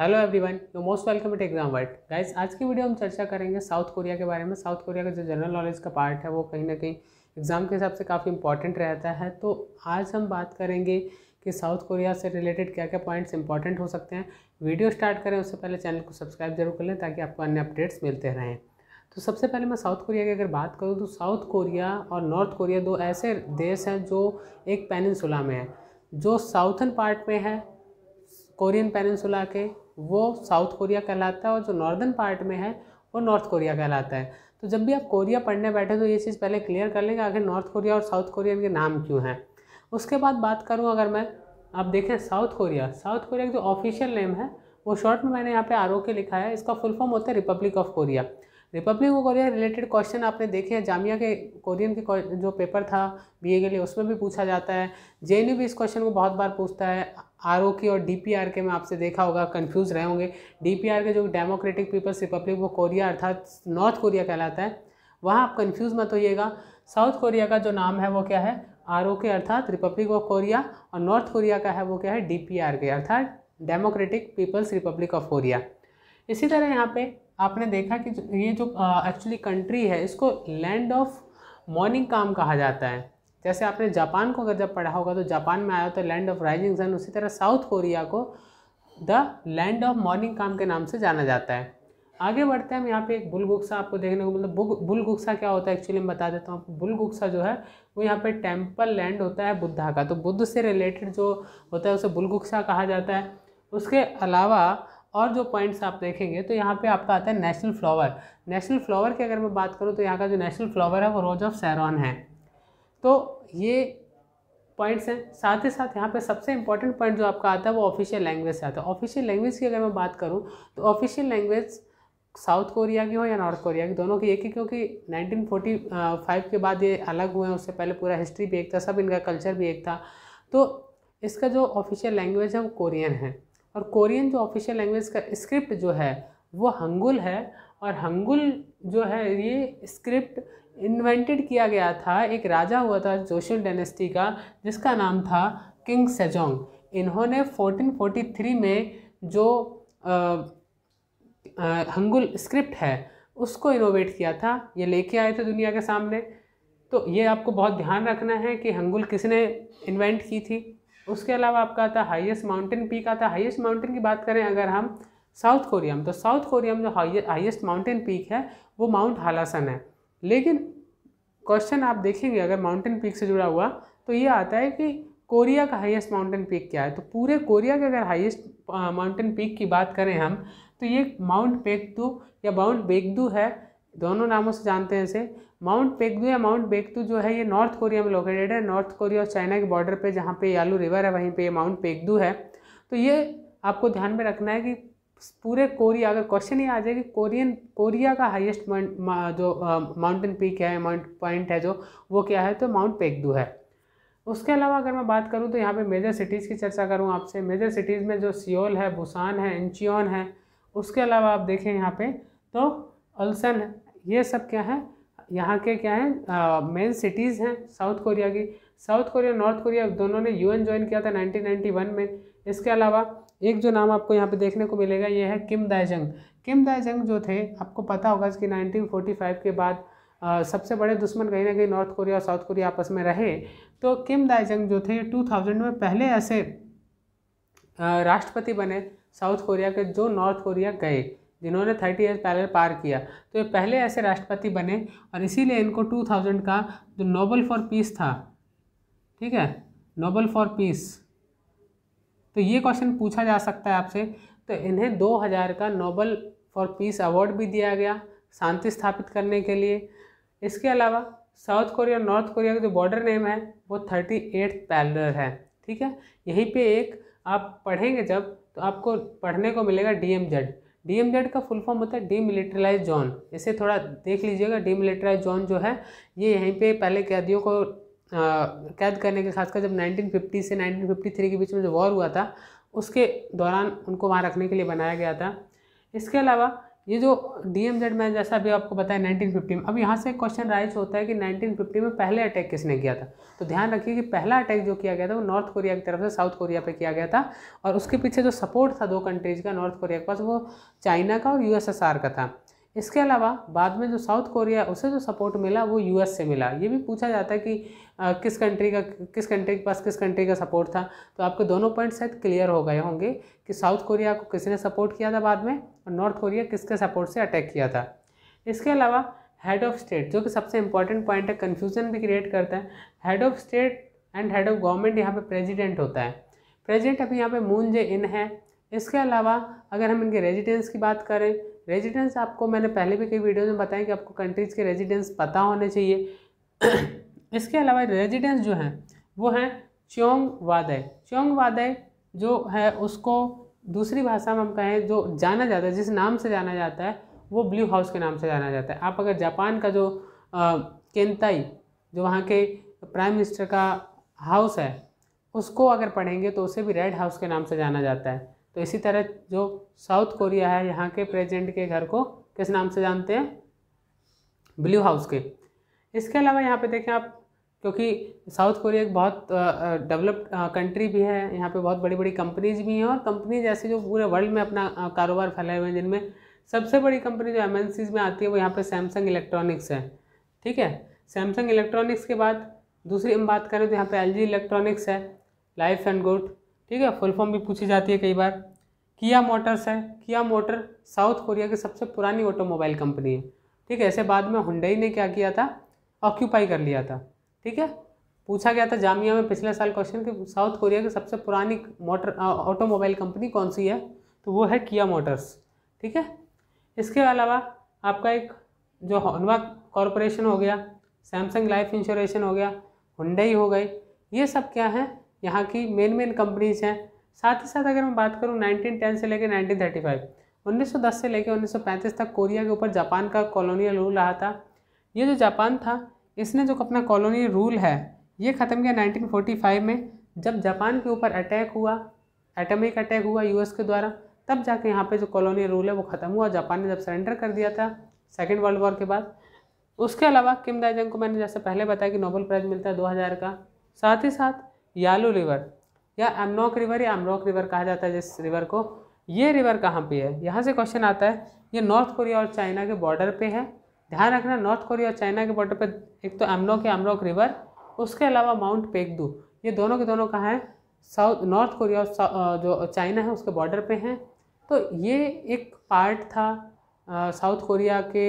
hello everyone you most welcome to exam vert guys आज की video हम चर्चा करेंगे साउथ कोरिया के बारे में साउथ कोरिया का जो जनरल नॉलेज का पार्ट है वो कहीं ना कहीं एग्ज़ाम के हिसाब से काफ़ी इंपॉर्टेंट रहता है तो आज हम बात करेंगे कि साउथ कोरिया से रिलेटेड क्या क्या पॉइंट्स इंपॉर्टेंट हो सकते हैं वीडियो स्टार्ट करें उससे पहले चैनल को सब्सक्राइब जरूर कर लें ताकि आपको अन्य अपडेट्स मिलते रहें तो सबसे पहले मैं साउथ कोरिया की अगर बात करूँ तो साउथ कोरिया और नॉर्थ कोरिया दो ऐसे देश हैं जो एक पेनिनसुला में है जो साउथन पार्ट में है कोरियन पेनिनसुला के वो साउथ कोरिया कहलाता है और जो नॉर्दर्न पार्ट में है वो नॉर्थ कोरिया कहलाता है तो जब भी आप कोरिया पढ़ने बैठे तो ये चीज़ पहले क्लियर कर लेंगे आखिर नॉर्थ कोरिया और साउथ कोरिया इनके नाम क्यों हैं उसके बाद बात करूँ अगर मैं आप देखें साउथ कोरिया साउथ कोरिया का जो ऑफिशियल नेम है वो शॉर्ट में मैंने यहाँ पे आर के लिखा है इसका फुल फॉर्म होता है Republic of Korea Republic of Korea related question आपने देखे हैं जामिया के कोरियन के जो पेपर था बीए के लिए उसमें भी पूछा जाता है जे भी इस क्वेश्चन को बहुत बार पूछता है आर के और डी के में आपसे देखा होगा कन्फ्यूज़ रहे होंगे डी के जो डेमोक्रेटिक पीपल्स रिपब्लिक वो कोरिया अर्थात नॉर्थ कोरिया कहलाता है वहाँ आप कन्फ्यूज़ मत होइएगा साउथ कोरिया का जो नाम है वो क्या है आर के अर्थात रिपब्लिक ऑफ कोरिया और नॉर्थ कोरिया का है वो क्या है डी के अर्थात Democratic People's Republic of Korea इसी तरह यहाँ पर आपने देखा कि ये जो एक्चुअली कंट्री है इसको लैंड ऑफ मॉर्निंग काम कहा जाता है जैसे आपने जापान को अगर जब पढ़ा होगा तो जापान में आया तो लैंड ऑफ राइजिंग सन उसी तरह साउथ कोरिया को the land of morning calm के नाम से जाना जाता है आगे बढ़ते हैं हम यहाँ पे एक बुलगुक्सा आपको देखने को मतलब बुल बुलगुक्सा क्या होता है एक्चुअली मैं बता देता हूँ बुलगुक्सा जो है वो यहाँ पे टेम्पल लैंड होता है बुद्धा का तो बुद्ध से रिलेटेड जो होता है उसे बुलगुक्सा कहा जाता है उसके अलावा और जो पॉइंट्स आप देखेंगे तो यहाँ पे आपका आता है नेशनल फ्लावर नेशनल फ्लावर की अगर मैं बात करूँ तो यहाँ का जो नेशनल फ्लावर है वो रोज ऑफ सैरॉन है तो ये पॉइंट्स हैं साथ ही साथ यहाँ पे सबसे इंपॉर्टेंट पॉइंट जो आपका आता है वो ऑफिशियल लैंग्वेज से आता है ऑफिशियल लैंग्वेज की अगर मैं बात करूँ तो ऑफिशियल लैंग्वेज साउथ कोरिया की हो या नॉर्थ कोरिया की दोनों की एक ही क्योंकि 1945 के बाद ये अलग हुए हैं उससे पहले पूरा हिस्ट्री भी एक था सब इनका कल्चर भी एक था तो इसका जो ऑफिशियल लैंग्वेज है वो कोरियन है और कोरियन जो ऑफिशियल लैंग्वेज का स्क्रिप्ट जो है वो हंगुल है और हंगुल जो है ये स्क्रिप्ट इन्वेंटेड किया गया था एक राजा हुआ था जोशन डेनेस्टी का जिसका नाम था किंग सेजोंग इन्होंने 1443 में जो हंगुल स्क्रिप्ट है उसको इनोवेट किया था ये लेके आए थे दुनिया के सामने तो ये आपको बहुत ध्यान रखना है कि हंगुल किसने इन्वेंट की थी उसके अलावा आपका आता हाईएस्ट माउंटेन पीक आता हाईएस्ट माउंटेन की बात करें अगर हम साउथ कोरिया में तो साउथ कोरिया में जो हाईएस्ट माउंटेन पीक है वो माउंट हालासन है लेकिन क्वेश्चन आप देखेंगे अगर माउंटेन पीक से जुड़ा हुआ तो ये आता है कि कोरिया का हाईएस्ट माउंटेन पीक क्या है तो पूरे कोरिया के अगर हाईएस्ट माउंटेन पीक की बात करें हम तो ये माउंट पेकदू या माउंट बेगदू है दोनों नामों से जानते हैं इसे माउंट पेकदू या माउंट बेगदू जो है ये नॉर्थ कोरिया में लोकेटेड है नॉर्थ कोरिया और चाइना के बॉर्डर पर जहाँ पे यालू रिवर है वहीं पर ये माउंट पेकदू है तो ये आपको ध्यान में रखना है कि पूरे कोरिया अगर क्वेश्चन ही आ जाए कि कोरियन कोरिया का हाईएस्ट जो माउंटेन पीक है माउंट पॉइंट है जो वो क्या है तो माउंट पेगडू है उसके अलावा अगर मैं बात करूँ तो यहाँ पे मेजर सिटीज़ की चर्चा करूँ आपसे मेजर सिटीज़ में जो सियोल है बुसान है इंचियोन है उसके अलावा आप देखें यहाँ पे तो अल्सन ये सब क्या है यहाँ के क्या हैं मेन सिटीज़ हैं साउथ कोरिया की साउथ कोरिया नॉर्थ कोरिया दोनों ने यूएन ज्वाइन किया था 1991 में इसके अलावा एक जो नाम आपको यहाँ पे देखने को मिलेगा ये है किम दाइजंग किम दायजंग जो थे आपको पता होगा कि 1945 के बाद आ, सबसे बड़े दुश्मन कहीं ना कहीं नॉर्थ कोरिया और साउथ कोरिया आपस में रहे तो किम दाइजंग जो थे 2000 में पहले ऐसे राष्ट्रपति बने साउथ कोरिया के जो नॉर्थ कोरिया गए जिन्होंने थर्टी ईयर पहले पार किया तो ये पहले ऐसे राष्ट्रपति बने और इसीलिए इनको 2000 का जो नोबल फॉर पीस था ठीक है नोबल फॉर पीस तो ये क्वेश्चन पूछा जा सकता है आपसे तो इन्हें 2000 का नोबल फॉर पीस अवार्ड भी दिया गया शांति स्थापित करने के लिए इसके अलावा साउथ कोरिया और नॉर्थ कोरिया का जो बॉर्डर नेम है वो थर्टी एट्थ पैलर है ठीक है यहीं पे एक आप पढ़ेंगे जब तो आपको पढ़ने को मिलेगा D M Z D M Z का फुल फॉर्म होता है डीमिलिटराइज जोन इसे थोड़ा देख लीजिएगा डीमिलिटराइज जोन जो है ये यहीं पे पहले कैदियों को कैद करने के खासकर जब 1950 से 1953 के बीच में जो वॉर हुआ था उसके दौरान उनको वहाँ रखने के लिए बनाया गया था इसके अलावा ये जो डी एम जेड मैं जैसा अभी आपको बताया 1950 में अब यहाँ से क्वेश्चन राइज होता है कि 1950 में पहले अटैक किसने किया था तो ध्यान रखिए कि पहला अटैक जो किया गया था वो नॉर्थ कोरिया की तरफ से साउथ कोरिया पे किया गया था और उसके पीछे जो सपोर्ट था दो कंट्रीज़ का नॉर्थ कोरिया के पास वो चाइना का और यूएसएसआर का था इसके अलावा बाद में जो साउथ कोरिया है उसे जो सपोर्ट मिला वो यूएस से मिला ये भी पूछा जाता है कि आ, किस कंट्री का किस कंट्री के पास किस कंट्री का सपोर्ट था तो आपके दोनों पॉइंट शायद क्लियर हो गए होंगे कि साउथ कोरिया को किसने सपोर्ट किया था बाद में और नॉर्थ कोरिया किसके सपोर्ट से अटैक किया था इसके अलावा हेड ऑफ स्टेट जो कि सबसे इंपॉर्टेंट पॉइंट है कन्फ्यूजन भी क्रिएट करता है head of state and head of government यहाँ पर प्रेजिडेंट होता है प्रेजिडेंट अभी यहाँ पर मून जे इन है इसके अलावा अगर हम इनके रेजिडेंस की बात करें रेजिडेंस आपको मैंने पहले भी कई वीडियोज़ में बताया कि आपको कंट्रीज़ के रेजिडेंस पता होने चाहिए इसके अलावा रेजिडेंस जो हैं वो हैं च्योंग वादय च्योंग वादय जो है उसको दूसरी भाषा में हम कहें जो जाना जाता है जिस नाम से जाना जाता है वो ब्लू हाउस के नाम से जाना जाता है आप अगर जापान का जो केंताई जो वहाँ के प्राइम मिनिस्टर का हाउस है उसको अगर पढ़ेंगे तो उसे भी रेड हाउस के नाम से जाना जाता है तो इसी तरह जो साउथ कोरिया है यहाँ के प्रेजेंट के घर को किस नाम से जानते हैं ब्लू हाउस के इसके अलावा यहाँ पे देखें आप क्योंकि साउथ कोरिया एक बहुत डेवलप्ड कंट्री भी है यहाँ पे बहुत बड़ी बड़ी कंपनीज भी हैं और कंपनीज ऐसी जो पूरे वर्ल्ड में अपना कारोबार फैलाए हुए हैं जिनमें सबसे बड़ी कंपनी जो एम में आती है वो यहाँ पे सैमसंग इलेक्ट्रॉनिक्स है ठीक है सैमसंग इलेक्ट्रॉनिक्स के बाद दूसरी हम बात करें तो यहाँ पर एल इलेक्ट्रॉनिक्स है लाइफ एंड गुड ठीक है फुल फॉर्म भी पूछी जाती है कई बार किया मोटर्स है किया मोटर साउथ कोरिया की सबसे पुरानी ऑटोमोबाइल कंपनी है ठीक है ऐसे बाद में हुंडई ने क्या किया था ऑक्यूपाई कर लिया था ठीक है पूछा गया था जामिया में पिछले साल क्वेश्चन कि साउथ कोरिया की सबसे पुरानी मोटर ऑटोमोबाइल कंपनी कौन सी है तो वो है किया मोटर्स ठीक है इसके अलावा आपका एक जो हनवा कॉरपोरेशन हो गया सैमसंग लाइफ इंश्योरेशन हो गया हुंडई हो गई ये सब क्या है यहाँ की मेन मेन कंपनीज हैं साथ ही साथ अगर मैं बात करूँ नाइनटीन से लेकर नाइनटीन 1910 से लेकर 1935 तक कोरिया के ऊपर जापान का कॉलोनियल रूल रहा था ये जो जापान था इसने जो अपना कॉलोनियल रूल है ये ख़त्म किया 1945 में जब जापान के ऊपर अटैक हुआ एटमिक अटैक हुआ यूएस के द्वारा तब जाके यहाँ पे जो कॉलोनियल रूल है वो ख़त्म हुआ जापान ने जब सरेंडर कर दिया था सेकेंड वर्ल्ड वॉर के बाद उसके अलावा किम दाइजंग को मैंने जैसे पहले बताया कि नोबल प्राइज़ मिलता है दो का साथ ही साथ यालू रिवर या एमनॉक रिवर या एमनॉक रिवर कहा जाता है जिस रिवर को ये रिवर कहाँ पे है यहाँ से क्वेश्चन आता है ये नॉर्थ कोरिया और चाइना के बॉर्डर पे है ध्यान रखना नॉर्थ कोरिया और चाइना के बॉर्डर पे एक तो एमनॉक या एमनॉक रिवर उसके अलावा माउंट पेगदू ये दोनों के दोनों कहाँ हैं साउथ नॉर्थ कोरिया और जो चाइना है उसके बॉर्डर पर हैं तो ये एक पार्ट था साउथ कोरिया के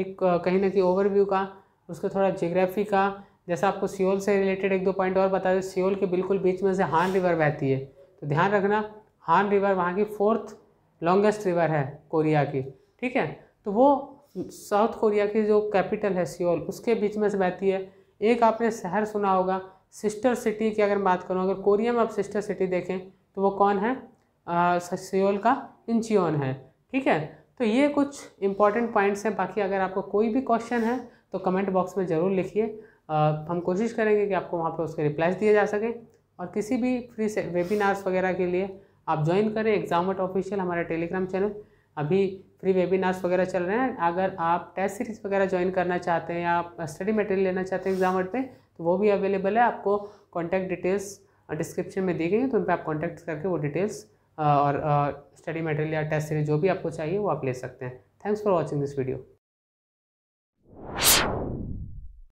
एक कहीं ना कहीं ओवरव्यू का उसके थोड़ा जियोग्राफी का जैसा आपको सियोल से रिलेटेड एक दो पॉइंट और बता दें सियोल के बिल्कुल बीच में से हान रिवर बहती है तो ध्यान रखना हान रिवर वहाँ की फोर्थ लॉन्गेस्ट रिवर है कोरिया की ठीक है तो वो साउथ कोरिया की जो कैपिटल है सियोल उसके बीच में से बहती है एक आपने शहर सुना होगा सिस्टर सिटी की अगर बात करूँ अगर कोरिया में आप सिस्टर सिटी देखें तो वो कौन है सियोल का इंचियोन है ठीक है तो ये कुछ इंपॉर्टेंट पॉइंट्स हैं बाकी अगर आपको कोई भी क्वेश्चन है तो कमेंट बॉक्स में ज़रूर लिखिए हम कोशिश करेंगे कि आपको वहाँ पर उसके रिप्लाइज दिए जा सकें और किसी भी फ्री वेबिनार्स वगैरह के लिए आप ज्वाइन करें एग्जाम ऑफिशियल हमारा टेलीग्राम चैनल अभी फ्री वेबिनार्स वगैरह चल रहे हैं अगर आप टेस्ट सीरीज वगैरह ज्वाइन करना चाहते हैं या स्टडी मटेरियल लेना चाहते हैं एग्जाम पे तो वो भी अवेलेबल है आपको कॉन्टैक्ट डिटेल्स डिस्क्रिप्शन में दी गई हैं तो उन पर आप कॉन्टैक्ट करके वो डिटेल्स और स्टडी मटेरियल या टेस्ट सीरीज जो भी आपको चाहिए वो आप ले सकते हैं thanks for watching this video